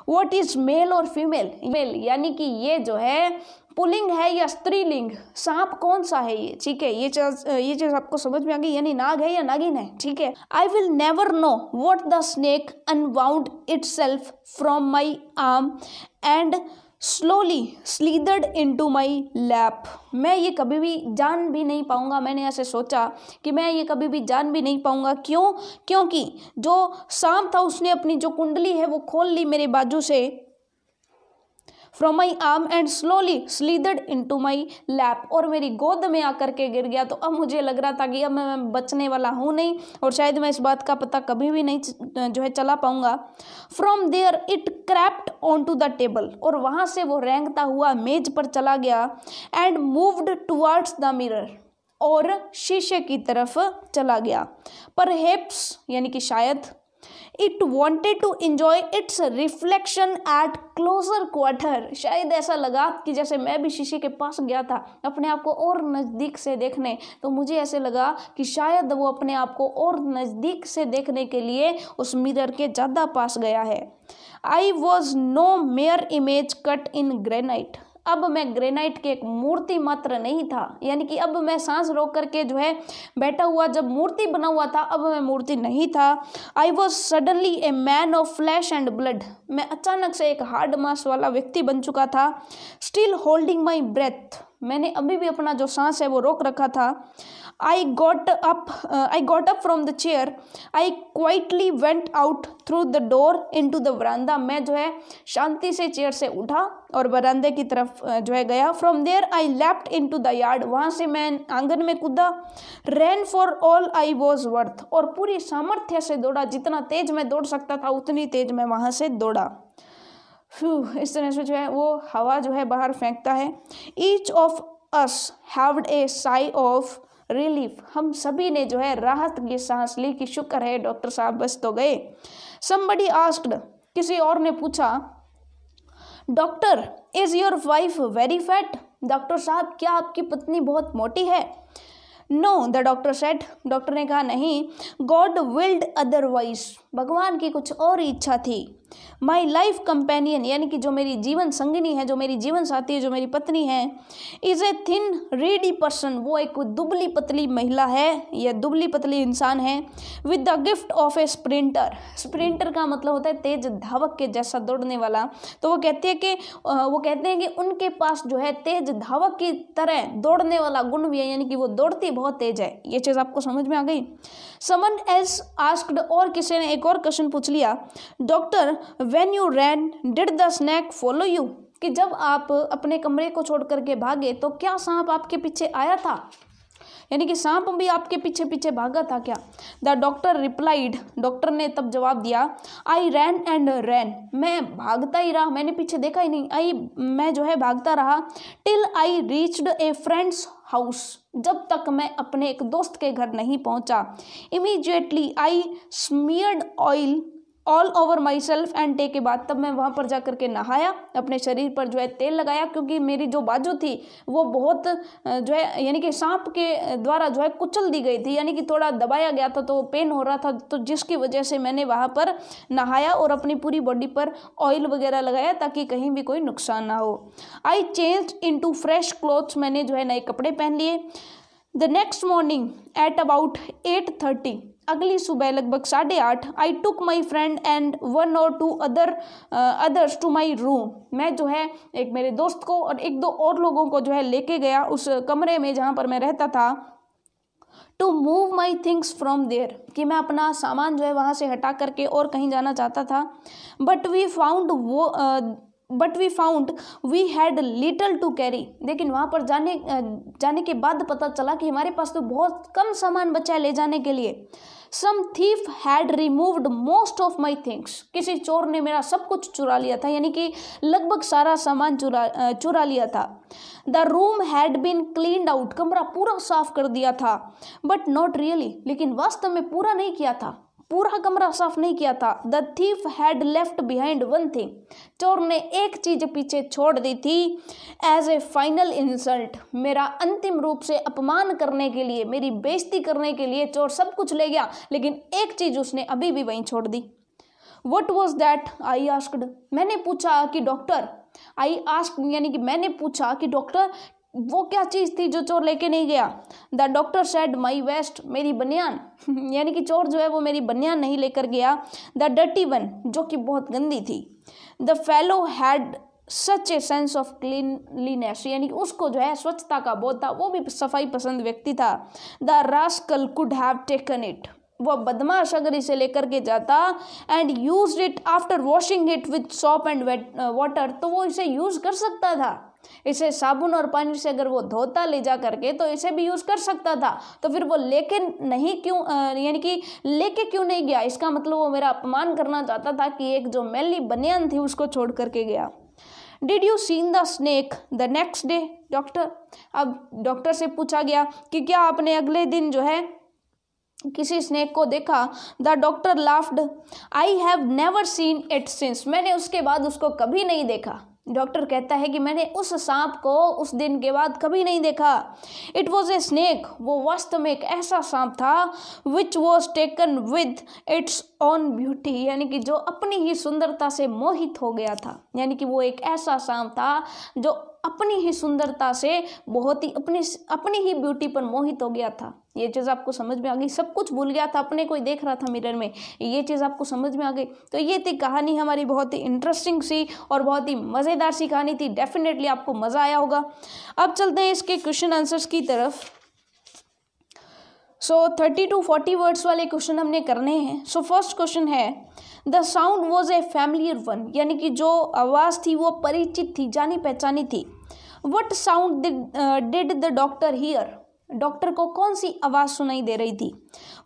वट इज मेल और फीमेल मेल यानी कि ये जो है पुलिंग है या स्त्रीलिंग सांप कौन सा है ये ठीक है ये चीज ये चीज आपको समझ में आ गई यानी नाग है या नागिन है ठीक है I will never know what the snake unbound itself from my arm and slowly slithered to my lap मैं ये कभी भी जान भी नहीं पाऊँगा मैंने ऐसे सोचा कि मैं ये कभी भी जान भी नहीं पाऊँगा क्यों क्योंकि जो सांप था उसने अपनी जो कुंडली है वो खोल ली मेरे बाजू से from my arm and slowly slithered to my lap और मेरी गोद में आकर के गिर गया तो अब मुझे लग रहा था कि अब मैं बचने वाला हूँ नहीं और शायद मैं इस बात का पता कभी भी नहीं जो है चला पाऊंगा from there it crept onto the table और वहाँ से वो रेंगता हुआ मेज पर चला गया and moved towards the mirror और शीशे की तरफ चला गया पर हेप्स यानी कि शायद it wanted to enjoy its reflection at closer quarter शायद ऐसा लगा कि जैसे मैं भी शीशे के पास गया था अपने आप को और नज़दीक से देखने तो मुझे ऐसे लगा कि शायद वो अपने आप को और नज़दीक से देखने के लिए उस मिरर के ज़्यादा पास गया है I was no mere image cut in granite अब मैं ग्रेनाइट के एक मूर्ति मात्र नहीं था यानी कि अब मैं सांस रोक करके जो है बैठा हुआ जब मूर्ति बना हुआ था अब मैं मूर्ति नहीं था I was suddenly a man of flesh and blood मैं अचानक से एक हार्ड मास वाला व्यक्ति बन चुका था स्टिल होल्डिंग माई ब्रेथ मैंने अभी भी अपना जो सांस है वो रोक रखा था I got up I got up from the chair I quietly went out through the door into the verandah मैं जो है शांति से चेयर से उठा और बरामदे की तरफ जो है गया from there I leapt into the yard वहाँ से मैं आंगन में कूदा ran for all I was worth और पूरी सामर्थ्य से दौड़ा जितना तेज मैं दौड़ सकता था उतनी तेज मैं वहाँ से दौड़ा फ्यू इस तरह से जो है वो हवा जो है बाहर फेंकता है each of us have a sigh of relief हम सभी ने जो है राहत की सांस ली कि शुक्र है डॉक्टर साहब बस तो गए समबडी आस्क्ड किसी और ने पूछा doctor is your wife very fat doctor साहब क्या आपकी पत्नी बहुत मोटी है no the doctor said doctor ने कहा नहीं गॉड विल्ड अदरवाइज भगवान की कुछ और इच्छा थी माई लाइफ कंपेनियन यानी कि जो मेरी जीवन संगनी है जो मेरी जीवन साथी है जो मेरी पत्नी है is a thin reedy person वो एक दुबली पतली महिला है या दुबली पतली इंसान है with the gift of a sprinter sprinter का मतलब होता है तेज धावक के जैसा दौड़ने वाला तो वो कहती है कि वो कहते हैं कि उनके पास जो है तेज धावक की तरह दौड़ने वाला गुण भी है यानी कि वो दौड़ती बहुत तेज है ये चीज़ आपको समझ में आ गई समन एल्स आस्कड और किसी ने एक और क्वेश्चन पूछ लिया doctor when you ran did the snake follow you कि जब आप अपने कमरे को छोड़ करके भागे तो क्या सांप आपके पीछे आया था यानी कि सांप भी आपके पीछे पीछे भागा था क्या द डॉक्टर रिप्लाइड डॉक्टर ने तब जवाब दिया आई रैन एंड रैन मैं भागता ही रहा मैंने पीछे देखा ही नहीं आई मैं जो है भागता रहा till I reached a friend's house जब तक मैं अपने एक दोस्त के घर नहीं पहुंचा immediately I smeared oil all over myself and टे के बाद तब मैं वहाँ पर जा कर के नहाया अपने शरीर पर जो है तेल लगाया क्योंकि मेरी जो बाजू थी वो बहुत जो है यानी कि सांप के द्वारा जो है कुचल दी गई थी यानी कि थोड़ा दबाया गया था तो पेन हो रहा था तो जिसकी वजह से मैंने वहाँ पर नहाया और अपनी पूरी बॉडी पर ऑयल वगैरह लगाया ताकि कहीं भी कोई नुकसान ना हो I change into fresh clothes मैंने जो है नए कपड़े पहन लिए the next morning at about eight thirty अगली सुबह लगभग साढ़े आठ I took my friend and one और two other others to my room मैं जो है एक मेरे दोस्त को और एक दो और लोगों को जो है लेके गया उस कमरे में जहाँ पर मैं रहता था to move my things from there कि मैं अपना सामान जो है वहाँ से हटा करके और कहीं जाना चाहता था बट वी फाउंड वो but we found we had little to carry लेकिन वहाँ पर जाने uh, जाने के बाद पता चला कि हमारे पास तो बहुत कम सामान बचा है ले जाने के लिए some thief had removed most of my things किसी चोर ने मेरा सब कुछ चुरा लिया था यानी कि लगभग सारा सामान चुरा चुरा लिया था the room had been cleaned out कमरा पूरा साफ कर दिया था बट नॉट रियली लेकिन वास्तव में पूरा नहीं किया था पूरा कमरा साफ नहीं किया था the thief had left behind one thing चोर ने एक चीज पीछे छोड़ दी थी एज ए फाइनल इंसल्ट मेरा अंतिम रूप से अपमान करने के लिए मेरी बेइज्जती करने के लिए चोर सब कुछ ले गया लेकिन एक चीज उसने अभी भी वहीं छोड़ दी what was that I asked मैंने पूछा कि डॉक्टर आई आस्क यानी कि मैंने पूछा कि डॉक्टर वो क्या चीज़ थी जो चोर लेके नहीं गया the doctor said my vest मेरी बनियान (laughs) यानी कि चोर जो है वो मेरी बनियान नहीं लेकर गया द डटी वन जो कि बहुत गंदी थी the fellow had such a sense of cleanliness यानी कि उसको जो है स्वच्छता का बोध था वो भी सफाई पसंद व्यक्ति था the rascal could have taken it वह बदमाश अगर इसे लेकर के जाता and use it after washing it with soap and water तो वो इसे यूज़ कर सकता था इसे साबुन और पानी से अगर वो धोता ले जा करके तो इसे भी यूज़ कर सकता था तो फिर वो लेके नहीं क्यों यानी कि लेके क्यों नहीं गया इसका मतलब वो मेरा अपमान करना चाहता था कि एक जो मेली बनियान थी उसको छोड़ करके गया did you seen the snake the next day doctor अब डॉक्टर से पूछा गया कि क्या आपने अगले दिन जो है किसी स्नेक को देखा the doctor laughed I have never seen it since मैंने उसके बाद उसको कभी नहीं देखा डॉक्टर कहता है कि मैंने उस सांप को उस दिन के बाद कभी नहीं देखा इट वॉज ए स्नेक वो वास्तव में एक ऐसा सांप था which was taken with its own beauty यानी कि जो अपनी ही सुंदरता से मोहित हो गया था यानी कि वो एक ऐसा सांप था जो अपनी ही सुंदरता से बहुत ही अपनी अपनी ही ब्यूटी पर मोहित हो गया था ये चीज़ आपको समझ में आ गई सब कुछ भूल गया था अपने कोई देख रहा था मिरर में ये चीज़ आपको समझ में आ गई तो ये थी कहानी हमारी बहुत ही इंटरेस्टिंग सी और बहुत ही मज़ेदार सी कहानी थी डेफिनेटली आपको मज़ा आया होगा अब चलते हैं इसके क्वेश्चन आंसर्स की तरफ so thirty to forty words वाले क्वेश्चन हमने करने हैं सो फर्स्ट क्वेश्चन है the sound was a familiar one यानी कि जो आवाज़ थी वो परिचित थी जानी पहचानी थी what sound did the doctor hear doctor को कौन सी आवाज़ सुनाई दे रही थी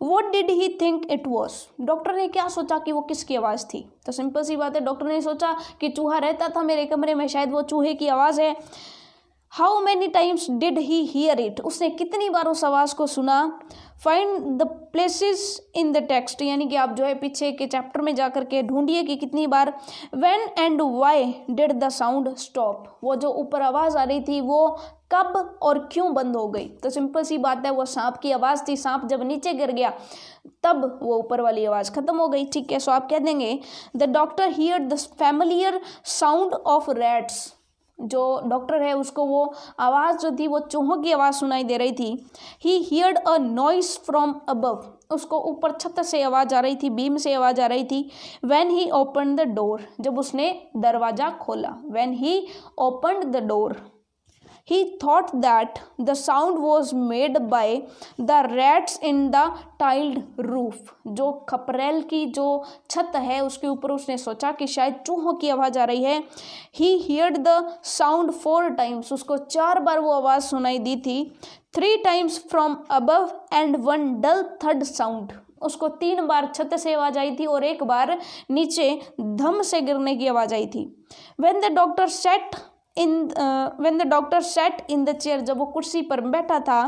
what did he think it was doctor ने क्या सोचा कि वो किसकी आवाज़ थी तो सिंपल सी बात है डॉक्टर ने सोचा कि चूहा रहता था मेरे कमरे में शायद वो चूहे की आवाज़ है how many times did he hear it उसने कितनी बार उस आवाज़ को सुना find the places in the text यानी कि आप जो है पीछे के चैप्टर में जाकर के ढूंढिए कि कितनी बार when and why did the sound stop वो जो ऊपर आवाज़ आ रही थी वो कब और क्यों बंद हो गई तो सिंपल सी बात है वो सांप की आवाज़ थी सांप जब नीचे गिर गया तब वो ऊपर वाली आवाज़ ख़त्म हो गई ठीक है सो आप कह देंगे the doctor hear the familiar sound of rats जो डॉक्टर है उसको वो आवाज़ जो थी वो चूहों की आवाज़ सुनाई दे रही थी he heard a noise from above उसको ऊपर छत से आवाज़ आ रही थी बीम से आवाज़ आ रही थी when he open the door जब उसने दरवाज़ा खोला when he open the door he thought that the sound was made by the rats in the tiled roof. जो खपरेल की जो छत है उसके ऊपर उसने सोचा कि शायद चूहों की आवाज़ आ रही है he heard the sound four times उसको चार बार वो आवाज़ सुनाई दी थी three times from above and one dull third sound उसको तीन बार छत से आवाज आई थी और एक बार नीचे धम से गिरने की आवाज आई थी when the doctor sat in when the doctor sat in the chair जब वो कुर्सी पर बैठा था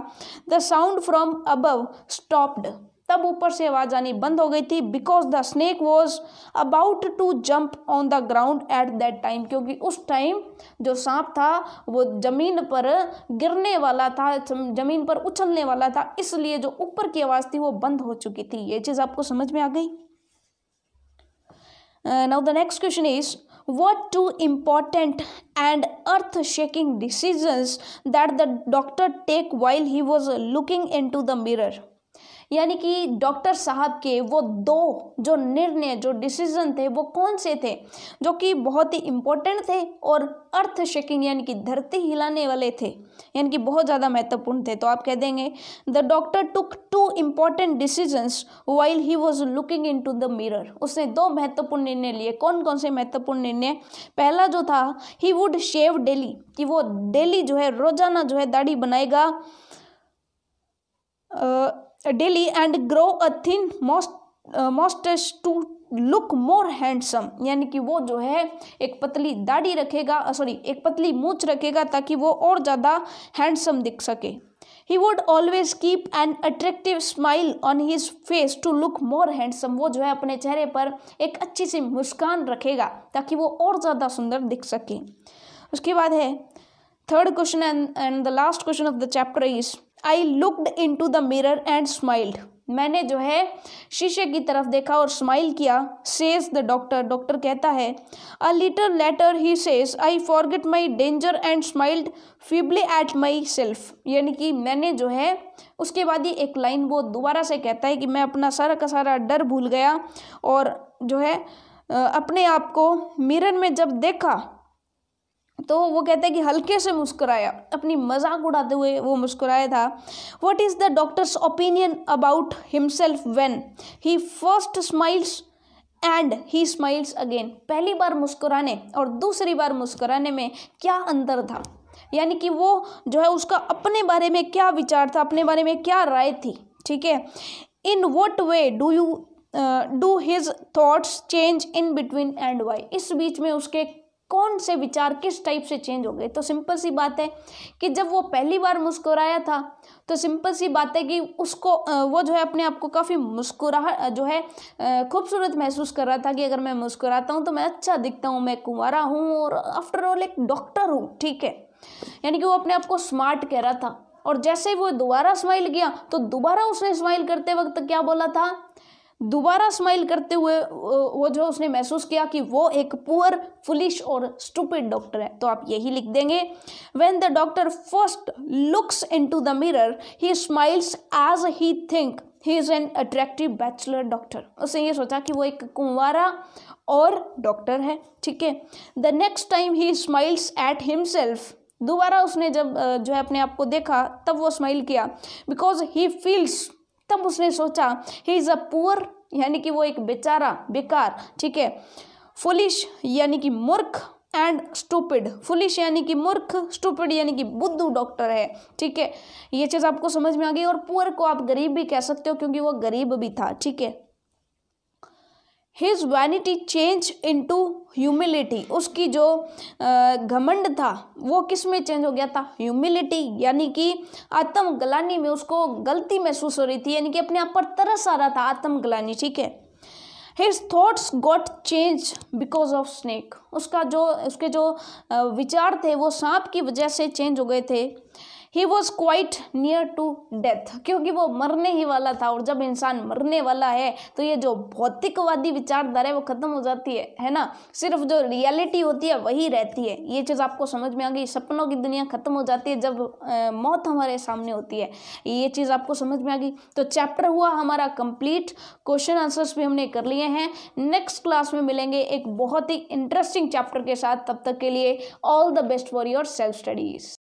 the sound from above stopped तब ऊपर से आवाज़ आनी बंद हो गई थी because the snake was about to jump on the ground at that time क्योंकि उस टाइम जो सांप था वो ज़मीन पर गिरने वाला था ज़मीन पर उछलने वाला था इसलिए जो ऊपर की आवाज़ थी वो बंद हो चुकी थी ये चीज़ आपको समझ में आ गई now the next question is were two important and earth shaking decisions that the doctor take while he was looking into the mirror यानी कि डॉक्टर साहब के वो दो जो निर्णय जो डिसीजन थे वो कौन से थे जो कि बहुत ही इम्पोर्टेंट थे और अर्थ शेकिंग यानी कि धरती हिलाने वाले थे यानी कि बहुत ज़्यादा महत्वपूर्ण थे तो आप कह देंगे the doctor took two important decisions while he was looking into the mirror उसने दो महत्वपूर्ण निर्णय लिए कौन कौन से महत्वपूर्ण निर्णय पहला जो था ही वुड शेव डेली कि वो डेली जो है रोजाना जो है दाढ़ी बनाएगा आ, daily and grow a thin moustache moustache to look more handsome यानी कि वो जो है एक पतली दाढ़ी रखेगा सॉरी uh, एक पतली मूछ रखेगा ताकि वो और ज़्यादा हैंडसम दिख सके he would always keep an attractive smile on his face to look more handsome वो जो है अपने चेहरे पर एक अच्छी सी मुस्कान रखेगा ताकि वो और ज़्यादा सुंदर दिख सके उसके बाद है third question and and the last question of the chapter is I looked into the mirror and smiled मैंने जो है शीशे की तरफ देखा और स्माइल किया सेज द डॉक्टर डॉक्टर कहता है a little later he says I forget my danger and smiled feebly at myself यानी कि मैंने जो है उसके बाद ही एक लाइन वो दोबारा से कहता है कि मैं अपना सारा का सारा डर भूल गया और जो है अपने आप को मिरर में जब देखा तो वो कहते हैं कि हल्के से मुस्कुराया अपनी मजाक उड़ाते हुए वो मुस्कुराया था what is the doctor's opinion about himself when he first smiles and he smiles again पहली बार मुस्कुराने और दूसरी बार मुस्कुराने में क्या अंतर था यानी कि वो जो है उसका अपने बारे में क्या विचार था अपने बारे में क्या राय थी ठीक है in what way do you do his thoughts change in between and why इस बीच में उसके कौन से विचार किस टाइप से चेंज हो गए तो सिंपल सी बात है कि जब वो पहली बार मुस्कुराया था तो सिंपल सी बात है कि उसको वो जो है अपने आप को काफ़ी मुस्कुरा जो है खूबसूरत महसूस कर रहा था कि अगर मैं मुस्कुराता हूँ तो मैं अच्छा दिखता हूँ मैं कुंवरा हूँ और आफ्टर ऑल एक डॉक्टर हूँ ठीक है यानी कि वो अपने आप को स्मार्ट कह रहा था और जैसे ही वो दोबारा स्माइल किया तो दोबारा उसने स्माइल करते वक्त क्या बोला था दोबारा स्माइल करते हुए वो जो उसने महसूस किया कि वो एक पुअर फुलिश और स्टूपिड डॉक्टर है तो आप यही लिख देंगे when the doctor first looks into the mirror he smiles as he think he is an attractive bachelor doctor उसने ये सोचा कि वो एक कुंवारा और डॉक्टर है ठीक है the next time he smiles at himself दोबारा उसने जब जो है अपने आप को देखा तब वो स्माइल किया बिकॉज ही फील्स तब उसने सोचा ही इज़ अ पुअर यानी कि वो एक बेचारा बेकार ठीक है फुलिश यानी कि मूर्ख एंड स्टूपिड फुलिश यानी कि मूर्ख स्टूपिड यानी कि बुद्धू डॉक्टर है ठीक है ये चीज़ आपको समझ में आ गई और पुअर को आप गरीब भी कह सकते हो क्योंकि वो गरीब भी था ठीक है his vanity change to humility उसकी जो घमंड था वो किस में चेंज हो गया था ह्यूमिलिटी यानी कि आत्म गलानी में उसको गलती महसूस हो रही थी यानी कि अपने आप पर तरस आ रहा था आत्म गलानी ठीक है his thoughts got change because of snake उसका जो उसके जो विचार थे वो सांप की वजह से चेंज हो गए थे he was quite near to death क्योंकि वो मरने ही वाला था और जब इंसान मरने वाला है तो ये जो भौतिकवादी विचारधारा है वो खत्म हो जाती है है ना सिर्फ जो रियलिटी होती है वही रहती है ये चीज़ आपको समझ में आ गई सपनों की दुनिया खत्म हो जाती है जब आ, मौत हमारे सामने होती है ये चीज़ आपको समझ में आ गई तो चैप्टर हुआ हमारा कंप्लीट क्वेश्चन आंसर्स भी हमने कर लिए हैं नेक्स्ट क्लास में मिलेंगे एक बहुत ही इंटरेस्टिंग चैप्टर के साथ तब तक के लिए all the best for your self studies